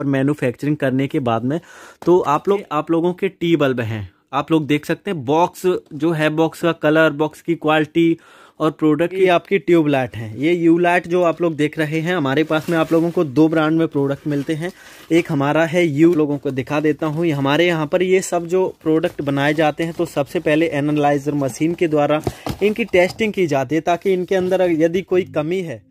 और मैन्युफैक्चरिंग करने के बाद में तो आप लोग आप लोगों के टी बल्ब हैं आप लोग देख सकते हैं बॉक्स जो है बॉक्स का कलर बॉक्स की क्वालिटी और प्रोडक्ट की आपकी ट्यूबलाइट है ये यूलाइट जो आप लोग देख रहे हैं हमारे पास में आप लोगों को दो ब्रांड में प्रोडक्ट मिलते हैं एक हमारा है यू लोगों को दिखा देता हूँ हमारे यहाँ पर ये सब जो प्रोडक्ट बनाए जाते हैं तो सबसे पहले एनालाइजर मशीन के द्वारा इनकी टेस्टिंग की जाती है ताकि इनके अंदर यदि कोई कमी है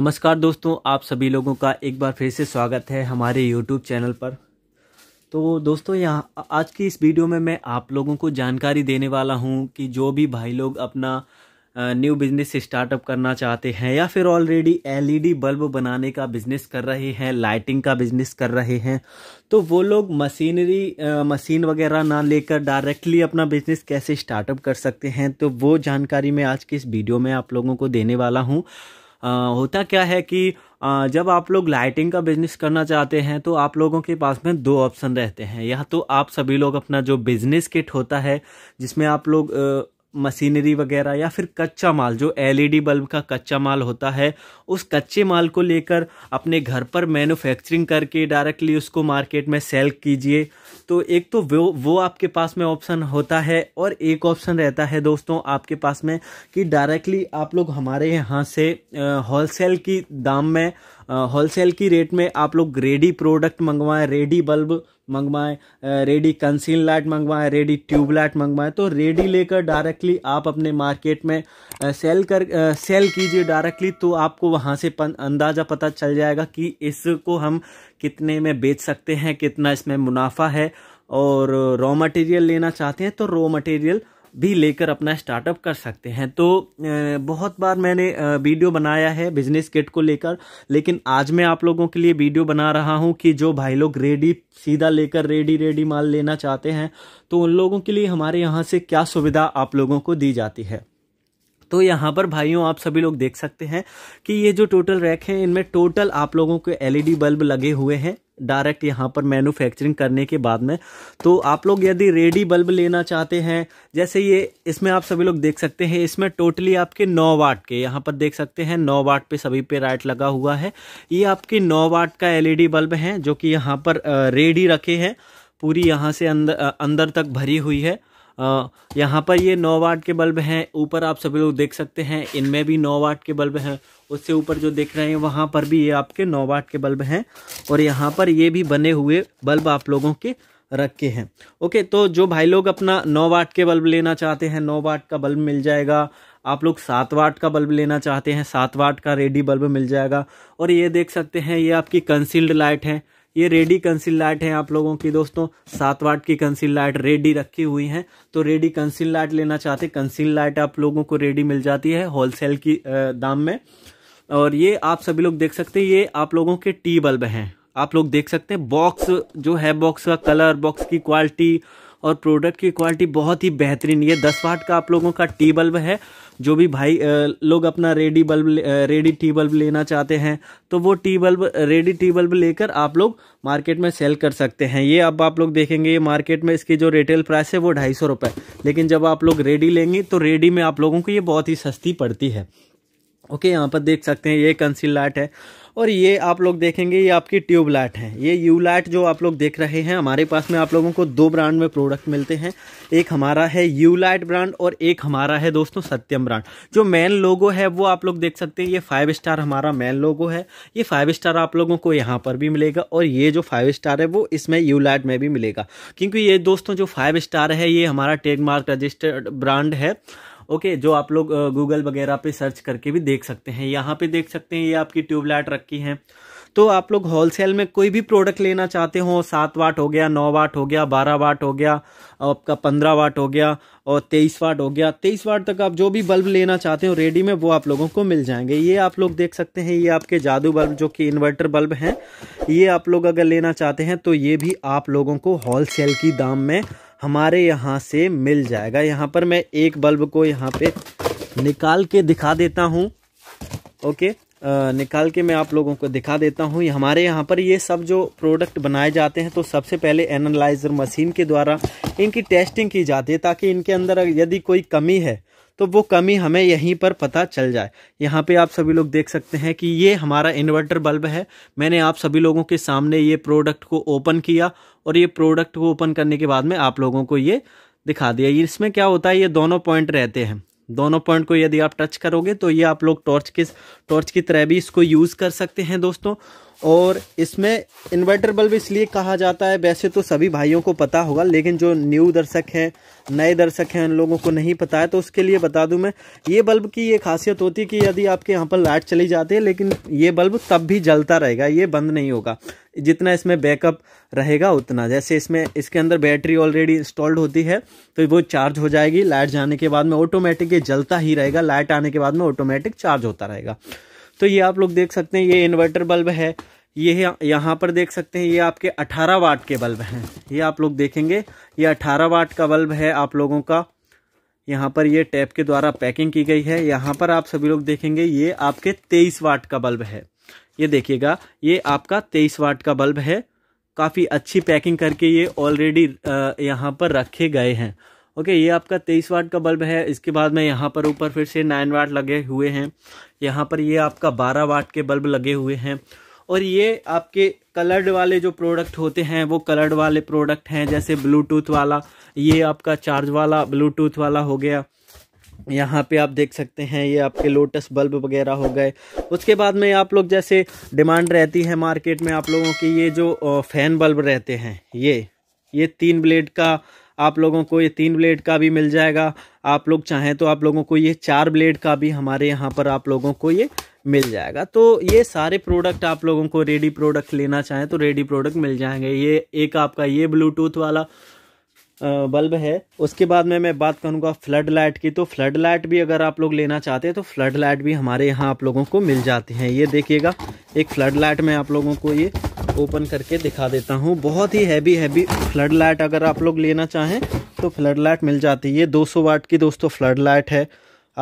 नमस्कार दोस्तों आप सभी लोगों का एक बार फिर से स्वागत है हमारे YouTube चैनल पर तो दोस्तों यहाँ आज की इस वीडियो में मैं आप लोगों को जानकारी देने वाला हूँ कि जो भी भाई लोग अपना न्यू बिजनेस स्टार्टअप करना चाहते हैं या फिर ऑलरेडी एलईडी बल्ब बनाने का बिजनेस कर रहे हैं लाइटिंग का बिजनेस कर रहे हैं तो वो लोग मशीनरी मशीन वगैरह ना लेकर डायरेक्टली अपना बिजनेस कैसे स्टार्टअप कर सकते हैं तो वो जानकारी मैं आज की इस वीडियो में आप लोगों को देने वाला हूँ होता क्या है कि जब आप लोग लाइटिंग का बिजनेस करना चाहते हैं तो आप लोगों के पास में दो ऑप्शन रहते हैं या तो आप सभी लोग अपना जो बिजनेस किट होता है जिसमें आप लोग मशीनरी वगैरह या फिर कच्चा माल जो एलईडी बल्ब का कच्चा माल होता है उस कच्चे माल को लेकर अपने घर पर मैन्युफैक्चरिंग करके डायरेक्टली उसको मार्केट में सेल कीजिए तो एक तो वो वो आपके पास में ऑप्शन होता है और एक ऑप्शन रहता है दोस्तों आपके पास में कि डायरेक्टली आप लोग हमारे यहाँ से होलसेल की दाम में होलसेल की रेट में आप लोग रेडी प्रोडक्ट मंगवाएं रेडी बल्ब मंगवाएं रेडी कंसील लाइट मंगवाएं रेडी ट्यूब लाइट मंगवाएं तो रेडी लेकर डायरेक्टली आप अपने मार्केट में सेल कर सेल कीजिए डायरेक्टली तो आपको वहां से पन, अंदाज़ा पता चल जाएगा कि इसको हम कितने में बेच सकते हैं कितना इसमें मुनाफा है और रॉ मटेरियल लेना चाहते हैं तो रॉ मटेरियल भी लेकर अपना स्टार्टअप कर सकते हैं तो बहुत बार मैंने वीडियो बनाया है बिजनेस किट को लेकर लेकिन आज मैं आप लोगों के लिए वीडियो बना रहा हूं कि जो भाई लोग रेडी सीधा लेकर रेडी रेडी माल लेना चाहते हैं तो उन लोगों के लिए हमारे यहाँ से क्या सुविधा आप लोगों को दी जाती है तो यहाँ पर भाइयों आप सभी लोग देख सकते हैं कि ये जो टोटल रैक है इनमें टोटल आप लोगों के एलईडी बल्ब लगे हुए हैं डायरेक्ट यहाँ पर मैन्युफैक्चरिंग करने के बाद में तो आप लोग यदि रेडी बल्ब लेना चाहते हैं जैसे ये इसमें आप सभी लोग देख सकते हैं इसमें टोटली आपके नौ वाट के यहाँ पर देख सकते हैं नौ वाट पे सभी पे राइट लगा हुआ है ये आपके नौ वाट का एलईडी बल्ब है जो कि यहाँ पर रेडी रखे हैं पूरी यहाँ से अंदर अंदर तक भरी हुई है यहाँ पर ये 9 वाट के बल्ब हैं ऊपर आप सभी लोग देख सकते हैं इनमें भी 9 वाट के बल्ब हैं उससे ऊपर जो देख रहे हैं वहाँ पर भी ये आपके 9 वाट के बल्ब हैं और यहाँ पर ये भी बने हुए बल्ब आप लोगों के रखे हैं ओके तो जो भाई लोग अपना नौ वाट के बल्ब लेना चाहते हैं नौ वाट का बल्ब मिल जाएगा आप लोग सात वाट का बल्ब लेना चाहते हैं सात वाट का रेडी बल्ब मिल जाएगा और ये देख सकते हैं ये आपकी कंसील्ड लाइट है ये रेडी कंसिल लाइट है आप लोगों की दोस्तों सात वाट की कंसिल लाइट रेडी रखी हुई है तो रेडी कंसिल लाइट लेना चाहते कंसिल लाइट आप लोगों को रेडी मिल जाती है होलसेल की दाम में और ये आप सभी लोग देख सकते हैं ये आप लोगों के टी बल्ब हैं आप लोग देख सकते हैं बॉक्स जो है बॉक्स का कलर बॉक्स की क्वालिटी और प्रोडक्ट की क्वालिटी बहुत ही बेहतरीन ये दस वाट का आप लोगों का टी बल्ब है जो भी भाई लोग अपना ready bulb ready T bulb लेना चाहते हैं तो वो T bulb ready T bulb लेकर आप लोग मार्केट में सेल कर सकते हैं ये अब आप लोग देखेंगे ये मार्केट में इसकी जो रिटेल प्राइस है वो ढाई सौ रुपये लेकिन जब आप लोग रेडी लेंगे तो रेडी में आप लोगों को ये बहुत ही सस्ती पड़ती है ओके यहाँ पर देख सकते हैं ये कंसील लाइट है और ये आप लोग देखेंगे ये आपकी ट्यूबलाइट है ये यूलाइट जो आप लोग देख रहे हैं हमारे पास में आप लोगों को दो ब्रांड में प्रोडक्ट मिलते हैं एक हमारा है यूलाइट ब्रांड और एक हमारा है दोस्तों सत्यम ब्रांड जो मेन लोगो है वो आप लोग देख सकते हैं ये फाइव स्टार हमारा मेन लोगो है ये फाइव स्टार आप लोगों को यहाँ पर भी मिलेगा और ये जो फाइव स्टार है वो इसमें यूलाइट में भी मिलेगा क्योंकि ये दोस्तों जो फाइव स्टार है ये हमारा ट्रेडमार्क रजिस्टर्ड ब्रांड है ओके जो आप लोग गूगल वगैरह पे सर्च करके भी देख सकते हैं यहाँ पे देख सकते हैं ये आपकी ट्यूबलाइट रखी है तो आप लोग होलसेल में कोई भी प्रोडक्ट लेना चाहते हो सात वाट हो गया नौ वाट हो गया बारह वाट हो गया आपका पंद्रह वाट हो गया और तेईस वाट हो गया तेईस वाट तक आप जो भी बल्ब लेना चाहते हो रेडी में वो आप लोगों को मिल जाएंगे ये आप लोग देख सकते हैं ये आपके जादू बल्ब जो कि इन्वर्टर बल्ब हैं ये आप लोग अगर लेना चाहते हैं तो ये भी आप लोगों को होल की दाम में हमारे यहाँ से मिल जाएगा यहाँ पर मैं एक बल्ब को यहाँ पे निकाल के दिखा देता हूँ ओके निकाल के मैं आप लोगों को दिखा देता हूँ हमारे यहाँ पर ये सब जो प्रोडक्ट बनाए जाते हैं तो सबसे पहले एनालाइज़र मशीन के द्वारा इनकी टेस्टिंग की जाती है ताकि इनके अंदर यदि कोई कमी है तो वो कमी हमें यहीं पर पता चल जाए यहाँ पे आप सभी लोग देख सकते हैं कि ये हमारा इन्वर्टर बल्ब है मैंने आप सभी लोगों के सामने ये प्रोडक्ट को ओपन किया और ये प्रोडक्ट को ओपन करने के बाद में आप लोगों को ये दिखा दिया इसमें क्या होता है ये दोनों पॉइंट रहते हैं दोनों पॉइंट को यदि आप टच करोगे तो ये आप लोग टॉर्च के टॉर्च की तरह भी इसको यूज़ कर सकते हैं दोस्तों और इसमें इन्वर्टर बल्ब इसलिए कहा जाता है वैसे तो सभी भाइयों को पता होगा लेकिन जो न्यू दर्शक हैं नए दर्शक हैं उन लोगों को नहीं पता है तो उसके लिए बता दूं मैं ये बल्ब की ये खासियत होती है कि यदि आपके यहाँ पर लाइट चली जाती है लेकिन ये बल्ब तब भी जलता रहेगा ये बंद नहीं होगा जितना इसमें बैकअप रहेगा उतना जैसे इसमें इसके अंदर बैटरी ऑलरेडी इंस्टॉल्ड होती है तो वो चार्ज हो जाएगी लाइट जाने के बाद में ऑटोमेटिक ये जलता ही रहेगा लाइट आने के बाद में ऑटोमेटिक चार्ज होता रहेगा तो ये आप लोग देख सकते हैं ये इन्वर्टर बल्ब है ये यहाँ पर देख सकते हैं ये आपके 18 वाट के बल्ब हैं ये आप लोग देखेंगे ये 18 वाट का बल्ब है आप लोगों का यहाँ पर ये टैप के द्वारा पैकिंग की गई है यहाँ पर आप सभी लोग देखेंगे ये आपके 23 वाट का बल्ब है ये देखिएगा ये आपका 23 वाट का बल्ब है काफ़ी अच्छी पैकिंग करके ये ऑलरेडी यहाँ पर रखे गए हैं ओके ये आपका तेईस वाट का बल्ब है इसके बाद में यहाँ पर ऊपर फिर से नाइन वाट लगे हुए हैं यहाँ पर ये आपका बारह वाट के बल्ब लगे हुए हैं और ये आपके कलर्ड वाले जो प्रोडक्ट होते हैं वो कलर्ड वाले प्रोडक्ट हैं जैसे ब्लूटूथ वाला ये आपका चार्ज वाला ब्लूटूथ वाला हो गया यहाँ पे आप देख सकते हैं ये आपके लोटस बल्ब वगैरह हो गए उसके बाद में आप लोग जैसे डिमांड रहती है मार्केट में आप लोगों की ये जो फैन बल्ब रहते हैं ये ये तीन ब्लेड का आप लोगों को ये तीन ब्लेड का भी मिल जाएगा आप लोग चाहें तो आप लोगों को ये चार ब्लेड का भी हमारे यहाँ पर आप लोगों को ये मिल जाएगा तो ये सारे प्रोडक्ट आप लोगों को रेडी प्रोडक्ट लेना चाहें तो रेडी प्रोडक्ट मिल जाएंगे ये एक आपका ये ब्लूटूथ वाला बल्ब है उसके बाद में मैं बात करूँगा फ्लड लाइट की तो फ्लड लाइट भी अगर आप लोग लेना चाहते हैं तो फ्लड लाइट भी हमारे यहाँ आप लोगों को मिल जाती हैं ये देखिएगा एक फ्लड लाइट मैं आप लोगों को ये ओपन करके दिखा देता हूँ बहुत ही हैवी हैवी फ्लड लाइट अगर आप लोग लेना चाहें तो फ्लड लाइट मिल जाती है ये 200 वाट की दोस्तों फ्लड लाइट है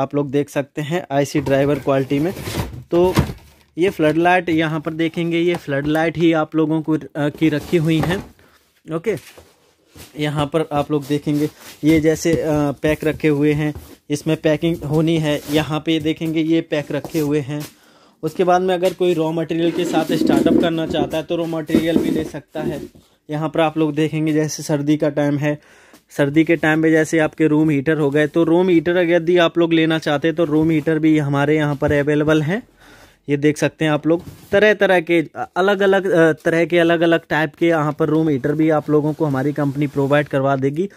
आप लोग देख सकते हैं आईसी ड्राइवर क्वालिटी में तो ये फ्लड लाइट यहाँ पर देखेंगे ये फ्लड लाइट ही आप लोगों को की रखी हुई हैं ओके यहाँ पर आप लोग देखेंगे ये जैसे पैक रखे हुए हैं इसमें पैकिंग होनी है यहाँ पे देखेंगे ये पैक रखे हुए हैं उसके बाद में अगर कोई रॉ मटेरियल के साथ स्टार्टअप करना चाहता है तो रॉ मटेरियल भी ले सकता है यहाँ पर आप लोग देखेंगे जैसे सर्दी का टाइम है सर्दी के टाइम में जैसे आपके रूम हीटर हो गए तो रूम हीटर अगर यदि आप लोग लेना चाहते हैं तो रूम हीटर भी हमारे यहाँ पर अवेलेबल हैं ये देख सकते हैं आप लोग तरह तरह के अलग अलग तरह के अलग अलग टाइप के यहाँ पर रूम हीटर भी आप लोगों को हमारी कंपनी प्रोवाइड करवा देगी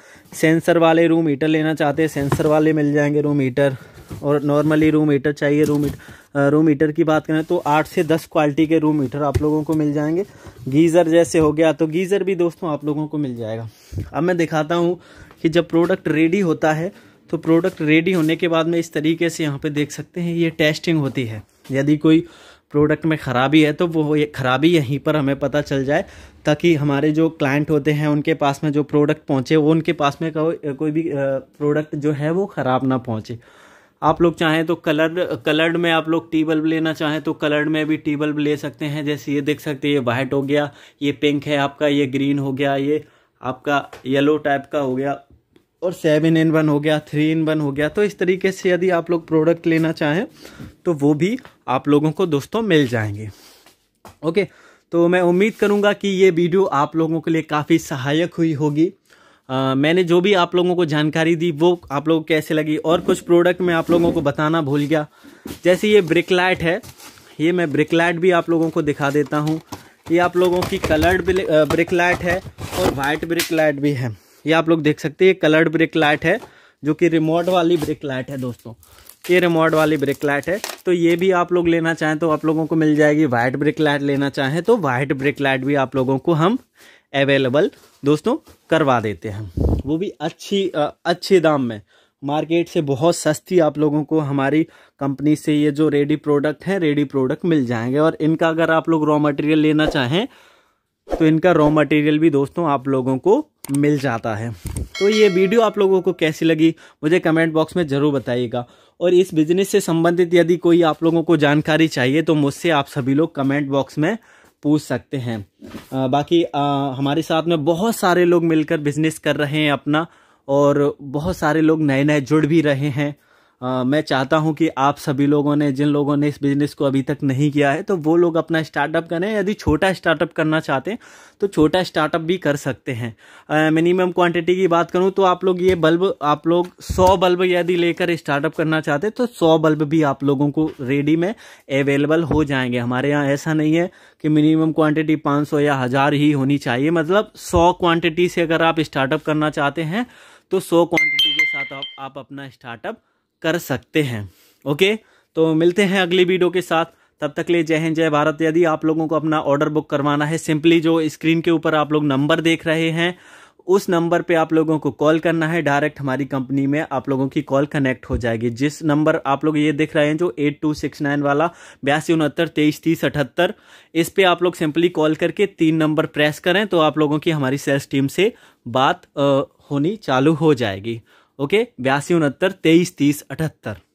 सेंसर वाले रूम हीटर लेना चाहते हैं सेंसर वाले मिल जाएंगे रूम हीटर और नॉर्मली रूम हीटर चाहिए रूम हीटर रूम हीटर की बात करें तो आठ से दस क्वालिटी के रूम हीटर आप लोगों को मिल जाएंगे गीज़र जैसे हो गया तो गीज़र भी दोस्तों आप लोगों को मिल जाएगा अब मैं दिखाता हूँ कि जब प्रोडक्ट रेडी होता है तो प्रोडक्ट रेडी होने के बाद में इस तरीके से यहाँ पे देख सकते हैं ये टेस्टिंग होती है यदि कोई प्रोडक्ट में ख़राबी है तो वो ये ख़राबी यहीं पर हमें पता चल जाए ताकि हमारे जो क्लाइंट होते हैं उनके पास में जो प्रोडक्ट पहुँचे वो उनके पास में को, कोई भी प्रोडक्ट जो है वो ख़राब ना पहुँचे आप लोग चाहें तो कलर कलर्ड में आप लोग टी बल्ब लेना चाहें तो कलर्ड में भी टी बल्ब ले सकते हैं जैसे ये देख सकते हैं ये वाइट हो गया ये पिंक है आपका ये ग्रीन हो गया ये आपका येलो टाइप का हो गया और सेवन इन वन हो गया थ्री इन वन हो गया तो इस तरीके से यदि आप लोग प्रोडक्ट लेना चाहें तो वो भी आप लोगों को दोस्तों मिल जाएंगे ओके तो मैं उम्मीद करूँगा कि ये वीडियो आप लोगों के लिए काफ़ी सहायक हुई होगी आ, मैंने जो भी आप लोगों को जानकारी दी वो आप लोगों को कैसे लगी और कुछ प्रोडक्ट मैं आप लोगों को बताना भूल गया जैसे ये ब्रिक लाइट है ये मैं ब्रिकलाइट भी आप लोगों को दिखा देता हूँ ये आप लोगों की कलर्ड ब्रिक लाइट है और वाइट ब्रिक लाइट भी है ये आप लोग देख सकते हैं ये कलर्ड ब्रेक लाइट है जो कि रिमोट वाली ब्रेक लाइट है दोस्तों ये रिमोट वाली ब्रेक लाइट है तो ये भी आप लोग लेना चाहें तो आप लोगों को मिल जाएगी वाइट ब्रेक लाइट लेना चाहें तो वाइट ब्रेक लाइट भी आप लोगों को हम अवेलेबल दोस्तों करवा देते हैं वो भी अच्छी अच्छे दाम में मार्केट से बहुत सस्ती आप लोगों को हमारी कंपनी से ये जो रेडी प्रोडक्ट हैं रेडी प्रोडक्ट मिल जाएंगे और इनका अगर आप लोग रॉ मटेरियल लेना चाहें तो इनका रॉ मटेरियल भी दोस्तों आप लोगों को मिल जाता है तो ये वीडियो आप लोगों को कैसी लगी मुझे कमेंट बॉक्स में ज़रूर बताइएगा और इस बिज़नेस से संबंधित यदि कोई आप लोगों को जानकारी चाहिए तो मुझसे आप सभी लोग कमेंट बॉक्स में पूछ सकते हैं आ, बाकी आ, हमारे साथ में बहुत सारे लोग मिलकर बिज़नेस कर रहे हैं अपना और बहुत सारे लोग नए नए जुड़ भी रहे हैं आ, मैं चाहता हूं कि आप सभी लोगों ने जिन लोगों ने इस बिज़नेस को अभी तक नहीं किया है तो वो लोग अपना स्टार्टअप करें यदि छोटा स्टार्टअप करना चाहते हैं तो छोटा स्टार्टअप भी कर सकते हैं मिनिमम क्वांटिटी की बात करूं तो आप लोग ये बल्ब आप लोग सौ बल्ब यदि लेकर स्टार्टअप करना चाहते तो सौ बल्ब भी आप लोगों को रेडी में अवेलेबल हो जाएंगे हमारे यहाँ ऐसा नहीं है कि मिनिमम क्वांटिटी 500 या हज़ार ही होनी चाहिए मतलब 100 क्वांटिटी से अगर आप स्टार्टअप करना चाहते हैं तो 100 क्वांटिटी के साथ आप, आप अपना स्टार्टअप कर सकते हैं ओके तो मिलते हैं अगली वीडियो के साथ तब तक ले जय हिंद जय भारत यदि आप लोगों को अपना ऑर्डर बुक करवाना है सिंपली जो स्क्रीन के ऊपर आप लोग नंबर देख रहे हैं उस नंबर पे आप लोगों को कॉल करना है डायरेक्ट हमारी कंपनी में आप लोगों की कॉल कनेक्ट हो जाएगी जिस नंबर आप लोग ये देख रहे हैं जो एट टू सिक्स नाइन वाला बयासी उनहत्तर तेईस तीस अठहत्तर इस पर आप लोग सिंपली कॉल करके तीन नंबर प्रेस करें तो आप लोगों की हमारी सेल्स टीम से बात आ, होनी चालू हो जाएगी ओके बयासी उनहत्तर तेईस तीस अठहत्तर